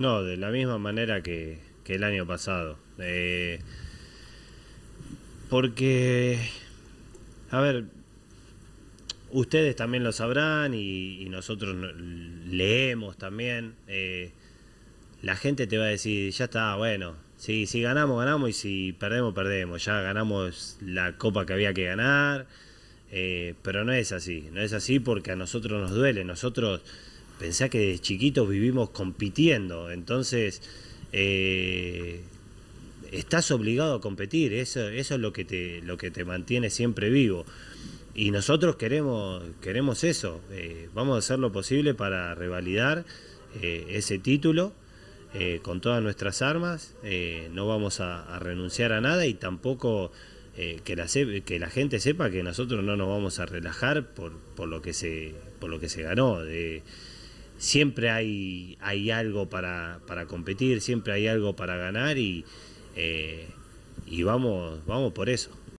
No, de la misma manera que, el año pasado. Eh, porque, a ver, ustedes también lo sabrán y, nosotros leemos también. Eh, la gente te va a decir, ya está, bueno, si, si ganamos, ganamos y si perdemos, perdemos. Ya ganamos la copa que había que ganar. Eh, pero no es así, no es así porque a nosotros nos duele. Nosotros pensá que de chiquitos vivimos compitiendo, entonces eh, estás obligado a competir, eso, eso es lo que, te, lo que te mantiene siempre vivo. Y nosotros queremos, queremos eso, eh, vamos a hacer lo posible para revalidar eh, ese título con todas nuestras armas, no vamos a, renunciar a nada y tampoco que, la, que la gente sepa que nosotros no nos vamos a relajar por, por, lo, que se, por lo que se ganó. De, siempre hay, hay algo para, para competir, siempre hay algo para ganar y, eh, y vamos, vamos por eso.